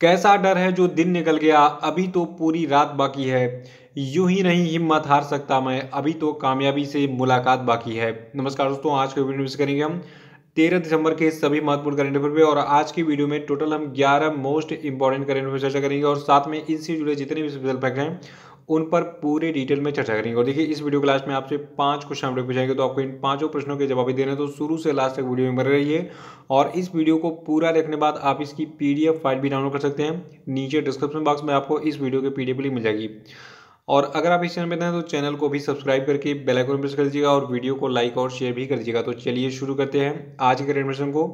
कैसा डर है जो दिन निकल गया अभी तो पूरी रात बाकी है यूं ही नहीं हिम्मत हार सकता मैं अभी तो कामयाबी से मुलाकात बाकी है नमस्कार दोस्तों आज के वीडियो में करेंगे हम तेरह दिसंबर के सभी महत्वपूर्ण करंट अफेयर पे और आज की वीडियो में टोटल हम ग्यारह मोस्ट इंपॉर्टेंट करंट अफेयर चर्चा करेंगे और साथ में इनसे जुड़े जितने भी स्पेशल फैक्ट हैं उन पर पूरी डिटेल में चर्चा करेंगे और देखिए इस वीडियो क्लास में आपसे पांच क्वेश्चन हम लोग पूछाएंगे तो आपको इन पांचों प्रश्नों के जवाब देने तो शुरू से लास्ट तक वीडियो में बने रहिए और इस वीडियो को पूरा देखने बाद आप इसकी पीडीएफ फाइल भी डाउनलोड कर सकते हैं नीचे डिस्क्रिप्शन बॉक्स में आपको इस वीडियो की पी लिंक मिल जाएगी और अगर आप इस चैनल में हैं तो चैनल को भी सब्सक्राइब करके बेल आइकन प्रेस कर दीजिएगा और वीडियो को लाइक और शेयर भी कर दीजिएगा तो चलिए शुरू करते हैं आज के करंट को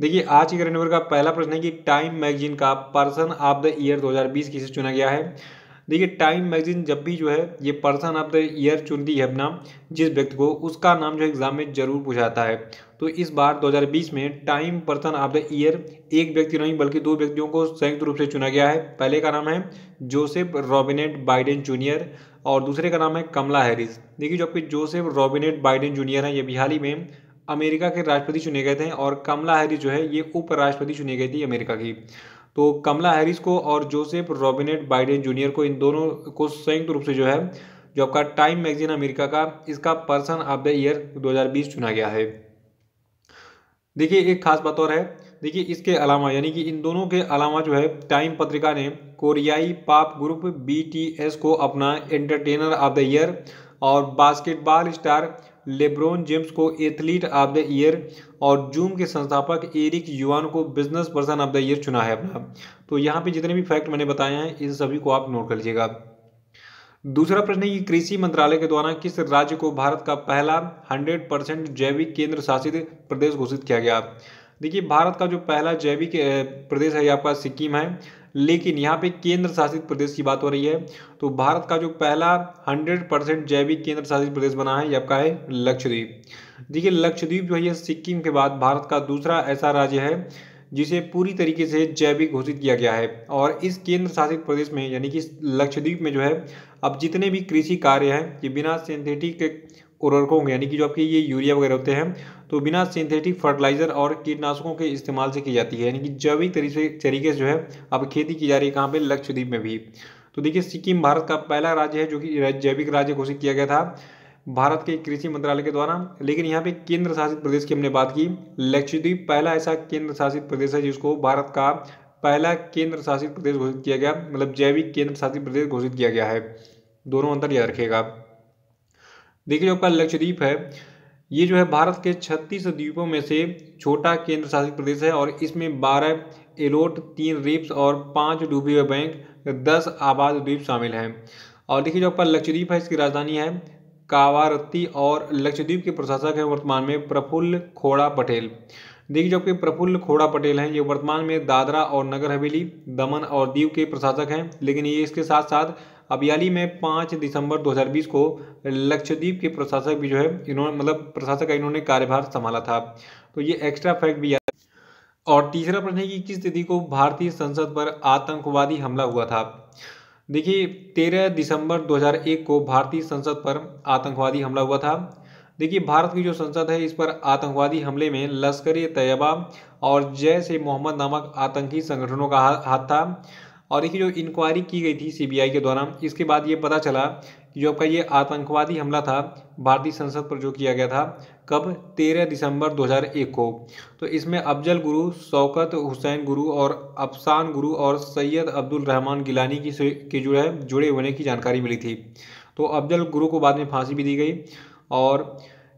देखिए आज के करंट का पहला प्रश्न है कि टाइम मैगजीन का पर्सन ऑफ द ईयर 2020 किसे चुना गया है देखिए टाइम मैगजीन जब भी जो है ये पर्सन ऑफ द ईयर चुनती है अपना जिस व्यक्ति को उसका नाम जो एग्जाम में जरूर पूछाता है तो इस बार 2020 में Time person of the year एक व्यक्ति नहीं बल्कि दो व्यक्तियों को संयुक्त रूप से चुना गया है पहले का नाम है जोसेफ रॉबिनेट बाइडेन जूनियर और दूसरे का नाम है कमला हैरिस देखिए जो आपके जोसेफ रॉबिनेट बाइडेन जूनियर हैं ये बिहार में अमेरिका के राष्ट्रपति चुने गए थे और कमला हैरिस जो है ये उपराष्ट्रपति चुनी गई थी अमेरिका की तो कमला हैरिस को और जोसेफ रॉबिनेट बाइडेन जूनियर को इन दोनों को संयुक्त रूप से जो है जो आपका टाइम मैगजीन अमेरिका का इसका पर्सन ऑफ द ईयर 2020 चुना गया है देखिए एक खास बात और है देखिए इसके अलावा यानी कि इन दोनों के अलावा जो है टाइम पत्रिका ने कोरियाई पाप ग्रुप बीटीएस को अपना एंटरटेनर ऑफ द ईयर और बास्केटबॉल स्टार लेब्रोन जेम्स को एथलीट ऑफ द ईयर और जूम के संस्थापक एरिक युवान को business person of the year चुना है अपना तो यहाँ पे जितने भी फैक्ट मैंने बताए हैं इन सभी को आप नोट कर लीजिएगा दूसरा प्रश्न है कि कृषि मंत्रालय के द्वारा किस राज्य को भारत का पहला 100 परसेंट जैविक केंद्र शासित प्रदेश घोषित किया गया देखिए भारत का जो पहला जैविक प्रदेश है आपका सिक्किम है लेकिन यहाँ पे केंद्र शासित प्रदेश की बात हो रही है तो भारत का जो पहला 100 परसेंट जैविक केंद्र शासित प्रदेश बना है यह आपका है लक्षद्वीप देखिए लक्षद्वीप जो है ये सिक्किम के बाद भारत का दूसरा ऐसा राज्य है जिसे पूरी तरीके से जैविक घोषित किया गया है और इस केंद्र शासित प्रदेश में यानी कि लक्षद्वीप में जो है अब जितने भी कृषि कार्य हैं ये बिना सिंथेटिक उर्वरकों यानी कि जो आपके ये यूरिया वगैरह होते हैं तो बिना सिंथेटिक फर्टिलाइजर और कीटनाशकों के इस्तेमाल से की जाती है यानी कि जैविक तरीके से जो है अब खेती की जा रही है कहाँ पे लक्षद्वीप में भी तो देखिए सिक्किम भारत का पहला राज्य है जो कि जैविक राज्य घोषित किया गया था भारत के कृषि मंत्रालय के द्वारा लेकिन यहाँ पे केंद्र शासित प्रदेश की हमने बात की लक्षद्वीप पहला ऐसा केंद्र शासित प्रदेश है जिसको भारत का पहला केंद्र शासित प्रदेश घोषित किया गया मतलब जैविक केंद्र शासित प्रदेश घोषित किया गया है दोनों अंतर याद रखिएगा देखिए जो आपका लक्षद्वीप है ये जो है भारत के 36 द्वीपों में से छोटा केंद्र शासित प्रदेश है और इसमें 12 एलोट तीन रिप्स और पांच डूबे हुए बैंक दस आबाद द्वीप शामिल हैं और देखिए जो आपका लक्षद्वीप है इसकी राजधानी है कावारत्ती और लक्षद्वीप के प्रशासक हैं वर्तमान में प्रफुल्ल खोड़ा पटेल देखिए जो आपके प्रफुल्ल खोड़ा पटेल हैं ये वर्तमान में दादरा और नगर हवेली दमन और दीव के प्रशासक हैं लेकिन ये इसके साथ साथ अबियाली में पाँच दिसंबर 2020 को लक्षद्वीप के प्रशासक भी जो है इन्होंने मतलब प्रशासक का इन्होंने कार्यभार संभाला था तो ये एक्स्ट्रा फैक्ट भी याद और तीसरा प्रश्न है कि किस तिथि को भारतीय संसद पर आतंकवादी हमला हुआ था देखिए तेरह दिसंबर 2001 को भारतीय संसद पर आतंकवादी हमला हुआ था देखिए भारत की जो संसद है इस पर आतंकवादी हमले में लश्कर तैयबा और जैश ए मोहम्मद नामक आतंकी संगठनों का हाथ था और देखिए जो इंक्वायरी की गई थी सीबीआई के द्वारा इसके बाद ये पता चला कि जो आपका ये आतंकवादी हमला था भारतीय संसद पर जो किया गया था कब 13 दिसंबर 2001 को तो इसमें अफजल गुरु शौकत हुसैन गुरु और अफसान गुरु और सैयद अब्दुल रहमान गिलानी की के जो है जुड़े होने की जानकारी मिली थी तो अफजल गुरु को बाद में फांसी भी दी गई और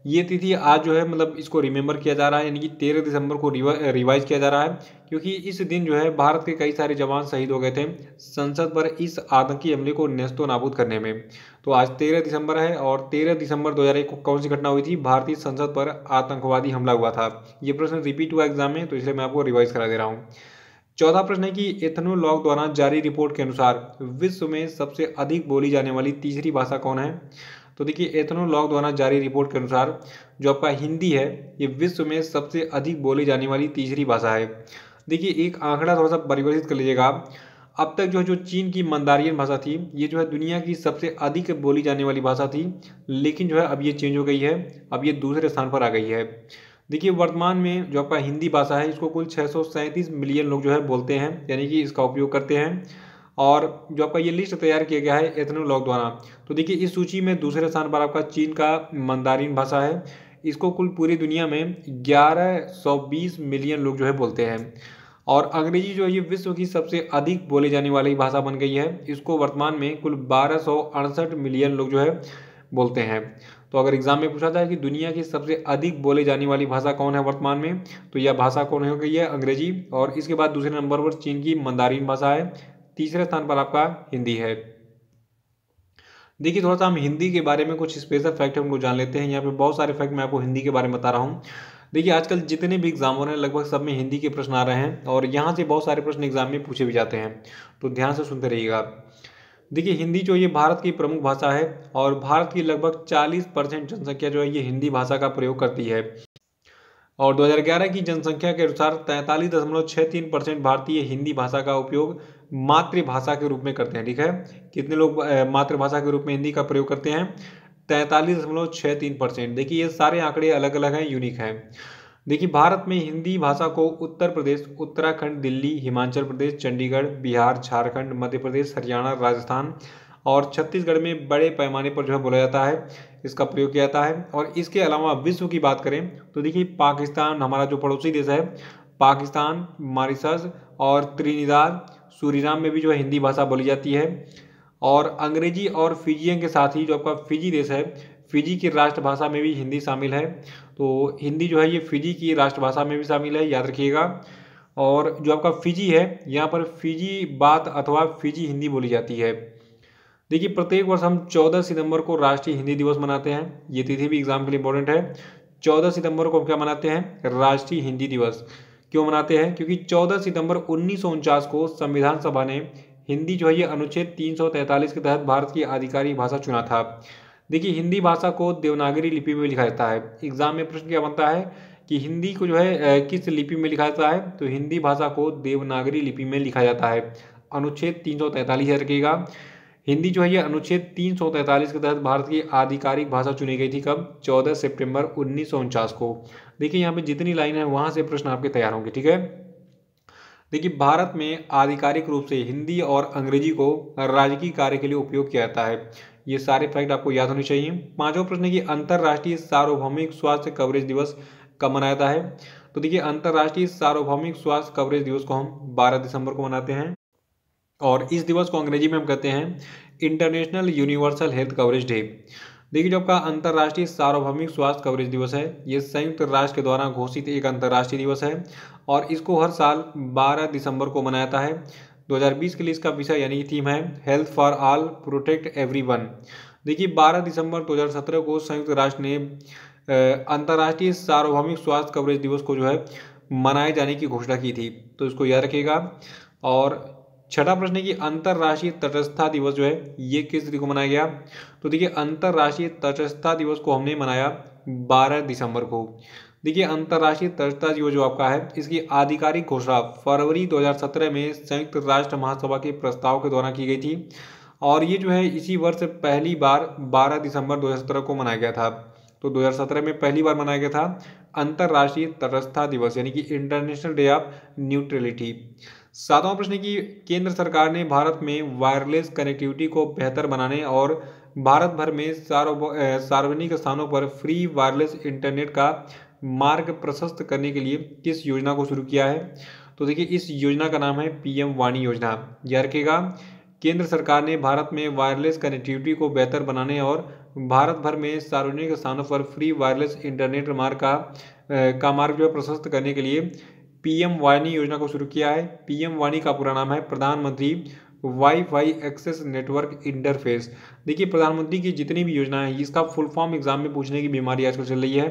ये तिथि आज जो है मतलब इसको रिमेंबर किया जा रहा है यानी कि तेरह दिसंबर को रिवाइज किया जा रहा है क्योंकि इस दिन जो है भारत के कई सारे जवान शहीद हो गए थे संसद पर इस आतंकी हमले को नेस्तो नाबूद करने में तो आज तेरह दिसंबर है और तेरह दिसंबर दो को कौन सी घटना हुई थी भारतीय संसद पर आतंकवादी हमला हुआ था ये प्रश्न रिपीट हुआ एग्जाम में तो इसलिए मैं आपको रिवाइज करा दे रहा हूँ चौथा प्रश्न है कि एथनोलॉग द्वारा जारी रिपोर्ट के अनुसार विश्व में सबसे अधिक बोली जाने वाली तीसरी भाषा कौन है तो देखिए एथनोलॉग द्वारा जारी रिपोर्ट के अनुसार जो आपका हिंदी है ये विश्व में सबसे अधिक बोली जाने वाली तीसरी भाषा है देखिए एक आंकड़ा थोड़ा सा परिवर्तित कर लीजिएगा अब तक जो है जो चीन की मंदारियन भाषा थी ये जो है दुनिया की सबसे अधिक बोली जाने वाली भाषा थी लेकिन जो है अब ये चेंज हो गई है अब ये दूसरे स्थान पर आ गई है देखिए वर्तमान में जो आपका हिंदी भाषा है इसको कुल छः मिलियन लोग जो है बोलते हैं यानी कि इसका उपयोग करते हैं और जो आपका ये लिस्ट तैयार किया गया है एथनोलॉग द्वारा तो देखिए इस सूची में दूसरे स्थान पर आपका चीन का मंदारिन भाषा है इसको कुल पूरी दुनिया में 1120 मिलियन लोग जो है बोलते हैं और अंग्रेजी जो है ये विश्व की सबसे अधिक बोले जाने वाली भाषा बन गई है इसको वर्तमान में कुल बारह मिलियन लोग जो है बोलते हैं तो अगर एग्जाम में पूछा जाए कि दुनिया की सबसे अधिक बोले जाने वाली भाषा कौन है वर्तमान में तो यह भाषा कौन हो गई है अंग्रेजी और इसके बाद दूसरे नंबर पर चीन की मंदारिन भाषा है तीसरे स्थान पर आपका हिंदी है देखिए थोड़ा सा हम हिंदी के बारे में कुछ स्पेशल फैक्ट हम लोग जान लेते हैं यहाँ पे बहुत सारे फैक्ट मैं आपको हिंदी के बारे में बता रहा हूँ देखिए आजकल जितने भी एग्जाम हो रहे हैं लगभग सब में हिंदी के प्रश्न आ रहे हैं और यहाँ से बहुत सारे प्रश्न एग्जाम में पूछे भी जाते हैं तो ध्यान से सुनते रहिएगा देखिए हिंदी जो ये भारत की प्रमुख भाषा है और भारत की लगभग चालीस जनसंख्या जो है ये हिंदी भाषा का प्रयोग करती है और 2011 की जनसंख्या के अनुसार तैंतालीस दशमलव छः तीन परसेंट भारतीय हिंदी भाषा का उपयोग मातृभाषा के रूप में करते हैं ठीक है कितने लोग मातृभाषा के रूप में हिंदी का प्रयोग करते हैं तैंतालीस दशमलव छः तीन परसेंट देखिए ये सारे आंकड़े अलग अलग हैं यूनिक हैं देखिए भारत में हिंदी भाषा को उत्तर प्रदेश उत्तराखंड दिल्ली हिमाचल प्रदेश चंडीगढ़ बिहार झारखंड मध्य प्रदेश हरियाणा राजस्थान और छत्तीसगढ़ में बड़े पैमाने पर जो है बोला जाता है इसका प्रयोग किया जाता है और इसके अलावा विश्व की बात करें तो देखिए पाकिस्तान हमारा जो पड़ोसी देश है पाकिस्तान मारिसस और त्रिनिदाद सूरीनाम में भी जो है हिंदी भाषा बोली जाती है और अंग्रेजी और फिजियन के साथ ही जो आपका फिजी देश है फिजी की राष्ट्रभाषा में भी हिंदी शामिल है तो हिंदी जो है ये फिजी की राष्ट्रभाषा में भी शामिल है याद रखिएगा और जो आपका फिजी है यहाँ पर फिजी बात अथवा फिजी हिंदी बोली जाती है देखिए प्रत्येक वर्ष हम 14 सितंबर को राष्ट्रीय हिंदी दिवस मनाते हैं ये तिथि भी एग्जाम के लिए इंपॉर्टेंट है 14 सितंबर को क्या मनाते हैं राष्ट्रीय हिंदी दिवस क्यों मनाते हैं क्योंकि 14 सितंबर उन्नीस को संविधान सभा ने हिंदी जो है ये अनुच्छेद 343 के तहत भारत की आधिकारिक भाषा चुना था देखिए हिंदी भाषा को देवनागरी लिपि में लिखा जाता है एग्जाम में प्रश्न क्या बनता है कि हिंदी को जो है किस लिपि में लिखा जाता है तो हिंदी भाषा को देवनागरी लिपि में लिखा जाता है अनुच्छेद तीन सौ तैंतालीस रखेगा हिंदी जो है ये अनुच्छेद तीन के तहत भारत की आधिकारिक भाषा चुनी गई थी कब 14 सितंबर उन्नीस को देखिए यहाँ पे जितनी लाइन है वहाँ से प्रश्न आपके तैयार होंगे ठीक है देखिए भारत में आधिकारिक रूप से हिंदी और अंग्रेजी को राजकीय कार्य के लिए उपयोग किया जाता है ये सारे फैक्ट आपको याद होने चाहिए पांचवा प्रश्न की अंतर्राष्ट्रीय सार्वभौमिक स्वास्थ्य कवरेज दिवस कब मनाया जाता है तो देखिए अंतर्राष्ट्रीय सार्वभौमिक स्वास्थ्य कवरेज दिवस को हम 12 दिसंबर को मनाते हैं और इस दिवस को अंग्रेजी में हम कहते हैं international universal health coverage day देखिए जो आपका अंतर्राष्ट्रीय सार्वभौमिक स्वास्थ्य कवरेज दिवस है ये संयुक्त राष्ट्र के द्वारा घोषित एक अंतर्राष्ट्रीय दिवस है और इसको हर साल 12 दिसंबर को मनाया जाता है 2020 के लिए इसका विषय यानी थीम है health for all protect every देखिए 12 दिसंबर 2017 को संयुक्त राष्ट्र ने अंतर्राष्ट्रीय सार्वभौमिक स्वास्थ्य कवरेज दिवस को जो है मनाए जाने की घोषणा की थी तो इसको याद रखिएगा और छठा प्रश्न है कि अंतर्राष्ट्रीय तटस्थता दिवस जो है ये किस तरीके को मनाया गया तो देखिए अंतर्राष्ट्रीय तटस्थता दिवस को हमने मनाया 12 दिसंबर को देखिए अंतर्राष्ट्रीय तटस्थता दिवस जो आपका है इसकी आधिकारिक घोषणा फरवरी 2017 में संयुक्त राष्ट्र महासभा के प्रस्ताव के द्वारा की गई थी और ये जो है इसी वर्ष पहली बार बारह दिसंबर दो को मनाया गया था तो 2017 में पहली बार मनाया गया था अंतर्राष्ट्रीय तटस्था दिवस यानी कि इंटरनेशनल डे ऑफ न्यूट्रलिटी सातवां प्रश्न की केंद्र सरकार ने भारत में वायरलेस कनेक्टिविटी को बेहतर बनाने और भारत भर में सार्वजनिक स्थानों पर फ्री वायरलेस इंटरनेट का मार्ग प्रशस्त करने के लिए किस योजना को शुरू किया है तो देखिए इस योजना का नाम है पीएम वाणी योजना यह रखेगा केंद्र सरकार ने भारत में वायरलेस कनेक्टिविटी को बेहतर बनाने और भारत भर में सार्वजनिक स्थानों पर फ्री वायरलेस इंटरनेट मार्ग का का मार्ग जो प्रशस्त करने के लिए पीएम वाणी योजना को शुरू किया है पीएम वाणी का पूरा नाम है प्रधानमंत्री वाईफाई एक्सेस नेटवर्क इंटरफेस देखिए प्रधानमंत्री की जितनी भी योजना है इसका फुल फॉर्म एग्जाम में पूछने की बीमारी आजकल चल रही है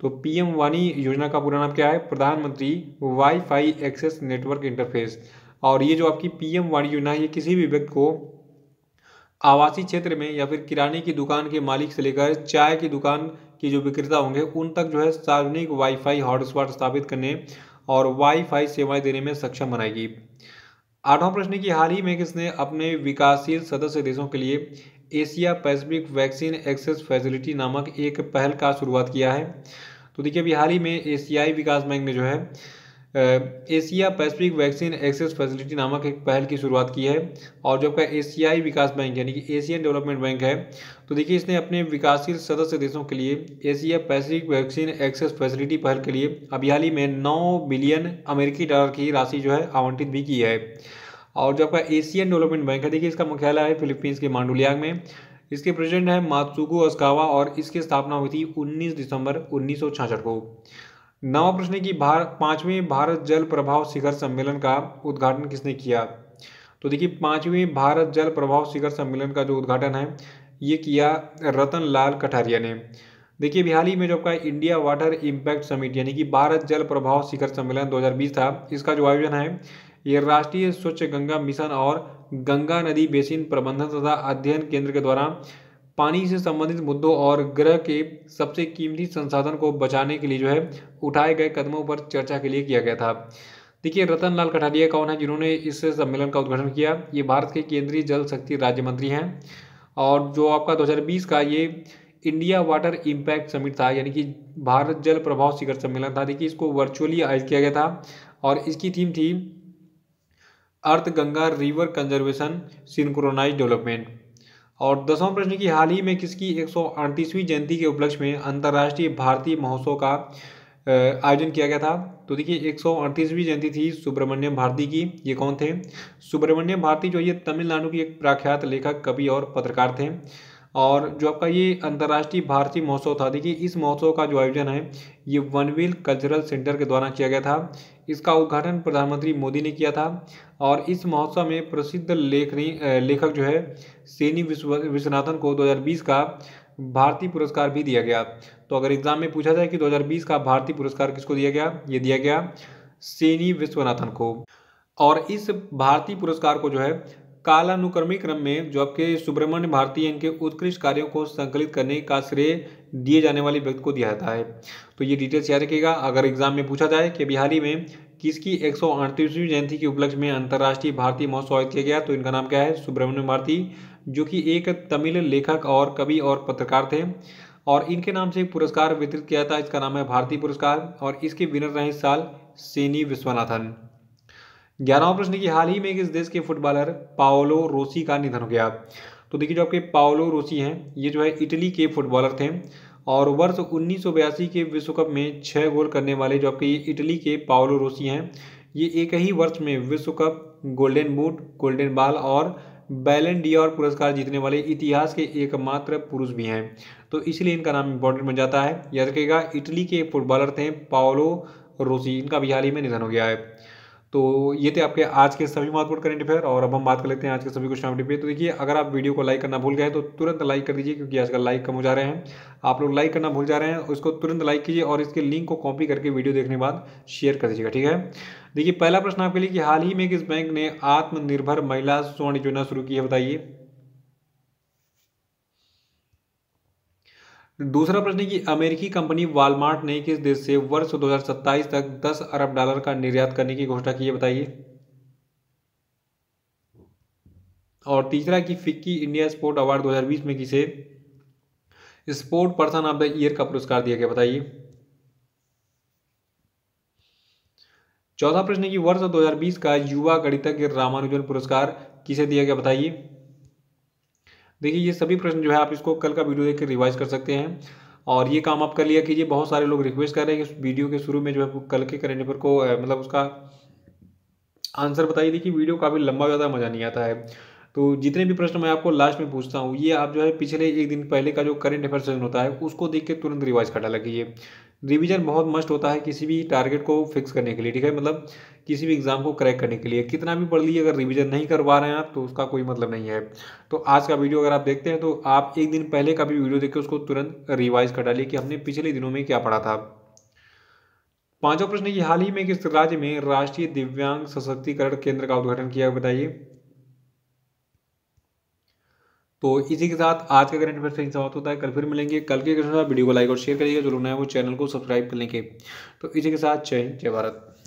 तो पीएम वाणी योजना का पूरा नाम क्या है प्रधानमंत्री वाईफाई एक्सेस नेटवर्क इंटरफेस और ये जो आपकी पीएम वाणी योजना है ये किसी भी व्यक्ति को आवासीय क्षेत्र में या फिर किराने की दुकान के मालिक से लेकर चाय की दुकान की जो विक्रेता होंगे उन तक जो है सार्वजनिक वाईफाई हॉटस्पॉट स्थापित करने और वाईफाई सेवाएं देने में सक्षम बनाएगी आठवां प्रश्न की कि हाल ही में किसने अपने विकासशील सदस्य देशों के लिए Asia Pacific vaccine access facility नामक एक पहल का शुरुआत किया है तो देखिए अभी हाल ही में एशियाई विकास बैंक ने जो है Asia Pacific vaccine access facility नामक एक पहल की शुरुआत की है और जो आपका एशियाई विकास बैंक यानी कि एशियन डेवलपमेंट बैंक है तो देखिए इसने अपने विकासशील सदस्य देशों के लिए Asia Pacific vaccine access facility पहल के लिए अभी हाल ही में नौ बिलियन अमेरिकी डॉलर की राशि जो है आवंटित भी की है और जो आपका एशियन डेवलपमेंट बैंक है देखिए इसका मुख्यालय है फिलीपींस के मांडुलियांग में इसके प्रेसिडेंट हैं मातसुगो अस्कावा और इसकी स्थापना हुई थी 19 दिसंबर उन्नीस को नवा प्रश्न की भारत पांचवें भारत जल प्रभाव शिखर सम्मेलन का उद्घाटन किसने किया तो देखिए पांचवें भारत जल प्रभाव शिखर सम्मेलन का जो उद्घाटन है ये किया रतन लाल कठारिया ने देखिए बिहार में जो आपका इंडिया वाटर इम्पैक्ट समिट यानी कि भारत जल प्रभाव शिखर सम्मेलन 2020 था इसका जो आयोजन है ये राष्ट्रीय स्वच्छ गंगा मिशन और गंगा नदी बेसिन प्रबंधन तथा अध्ययन केंद्र के द्वारा पानी से संबंधित मुद्दों और ग्रह के सबसे कीमती संसाधन को बचाने के लिए जो है उठाए गए कदमों पर चर्चा के लिए किया गया था देखिए रतन लाल कटारिया कौन है जिन्होंने इस सम्मेलन का उद्घाटन किया ये भारत के केंद्रीय जल शक्ति राज्य मंत्री हैं और जो आपका 2020 का ये इंडिया वाटर इम्पैक्ट समिट था यानी कि भारत जल प्रभाव शिखर सम्मेलन था देखिए इसको वर्चुअली आयोजित किया गया था और इसकी थीम थी earth Ganga river conservation synchronize development और दसवां प्रश्न की हाल ही में किसकी एक जयंती के उपलक्ष्य में अंतर्राष्ट्रीय भारतीय महोत्सव का आयोजन किया गया था तो देखिए एक जयंती थी सुब्रमण्यम भारती की ये कौन थे सुब्रमण्यम भारती जो ये तमिलनाडु की एक प्रख्यात लेखक कवि और पत्रकार थे और जो आपका ये अंतर्राष्ट्रीय भारतीय महोत्सव था देखिए इस महोत्सव का जो आयोजन है ये व्हील कल्चरल सेंटर के द्वारा किया गया था इसका उद्घाटन प्रधानमंत्री मोदी ने किया था और इस महोत्सव में प्रसिद्ध लेखनी लेखक जो है सेनी विश्व विश्वनाथन को 2020 का भारतीय पुरस्कार भी दिया गया तो अगर एग्जाम में पूछा जाए कि दो का भारतीय पुरस्कार किसको दिया गया ये दिया गया सेनी विश्वनाथन को और इस भारतीय पुरस्कार को जो है कालानुक्रमिक क्रम में जो आपके सुब्रमण्य भारती हैं इनके उत्कृष्ट कार्यों को संकलित करने का श्रेय दिए जाने वाले व्यक्ति को दिया जाता है तो ये डिटेल्स याद रखिएगा अगर एग्जाम में पूछा जाए कि बिहारी में किसकी एक जयंती के उपलक्ष्य में अंतर्राष्ट्रीय भारतीय महोत्सव आयोजित किया गया तो इनका नाम क्या है सुब्रमण्य भारती जो कि एक तमिल लेखक और कवि और पत्रकार थे और इनके नाम से एक पुरस्कार वितरित किया था इसका नाम है भारतीय पुरस्कार और इसके विनर रहे इस साल सेनी विश्वनाथन ग्यारहवा प्रश्न की हाल ही में किस देश के फुटबॉलर पाओलो रोसी का निधन हो गया तो देखिए जो आपके पाओलो रोसी हैं ये जो है इटली के फुटबॉलर थे और वर्ष उन्नीस के विश्व कप में छः गोल करने वाले जो आपके ये इटली के पाओलो रोसी हैं ये एक ही वर्ष में विश्व कप गोल्डन बूट गोल्डन बाल और बैलन डियर पुरस्कार जीतने वाले इतिहास के एकमात्र पुरुष भी हैं तो इसलिए इनका नाम इम्पोर्टेंट बन जाता है याद रखेगा इटली के फुटबॉलर थे पाओलो रोसी इनका भी हाल ही में निधन हो गया है तो ये थे आपके आज के सभी महत्वपूर्ण करंट अफेयर और अब हम बात कर लेते हैं आज के सभी कुछ करंट अफेयर तो देखिए अगर आप वीडियो को लाइक करना भूल गए तो तुरंत लाइक कर दीजिए क्योंकि आजकल लाइक कम हो जा रहे हैं आप लोग लाइक करना भूल जा रहे हैं उसको तुरंत लाइक कीजिए और इसके लिंक को कॉपी करके वीडियो देखने के बाद शेयर कर दीजिएगा ठीक है देखिए पहला प्रश्न आपके लिए कि हाल ही में किस बैंक ने आत्मनिर्भर महिला स्वर्ण योजना शुरू की है बताइए दूसरा प्रश्न कि अमेरिकी कंपनी वालमार्ट ने किस देश से वर्ष 2027 तक 10 अरब डॉलर का निर्यात करने की घोषणा की है बताइए और तीसरा कि फिक्की इंडिया स्पोर्ट अवार्ड 2020 में किसे sport person of the year का पुरस्कार दिया गया बताइए चौथा प्रश्न कि वर्ष 2020 का युवा गणितज्ञ रामानुजन पुरस्कार किसे दिया गया बताइए देखिए ये सभी प्रश्न जो है आप इसको कल का वीडियो देख रिवाइज कर सकते हैं और ये काम आप कर लिया कीजिए बहुत सारे लोग रिक्वेस्ट कर रहे हैं कि वीडियो के शुरू में जो है कल के करेंट पेपर को मतलब उसका आंसर बताइए देखिए वीडियो काफ़ी लंबा ज्यादा मज़ा नहीं आता है तो जितने भी प्रश्न मैं आपको लास्ट में पूछता हूँ ये आप जो है पिछले एक दिन पहले का जो करंट अफेयर सेशन होता है उसको देख के तुरंत रिवाइज करना लगी रिवीजन बहुत मस्ट होता है किसी भी टारगेट को फिक्स करने के लिए ठीक है मतलब किसी भी एग्ज़ाम को क्रैक करने के लिए कितना भी पढ़ लीजिए अगर रिविज़न नहीं करवा रहे हैं आप तो उसका कोई मतलब नहीं है तो आज का वीडियो अगर आप देखते हैं तो आप एक दिन पहले का भी वीडियो देख उसको तुरंत रिवाइज कर डालिए कि हमने पिछले दिनों में क्या पढ़ा था पांचवा प्रश्न ये हाल ही में किस राज्य में राष्ट्रीय दिव्यांग सशक्तिकरण केंद्र का उद्घाटन किया बताइए तो इसी के साथ आज का करंट अफेयर से समाप्त होता है कल फिर मिलेंगे कल के वीडियो को लाइक और शेयर करिएगा जरूर लोग वो चैनल को सब्सक्राइब कर लेंगे तो इसी के साथ जय जय भारत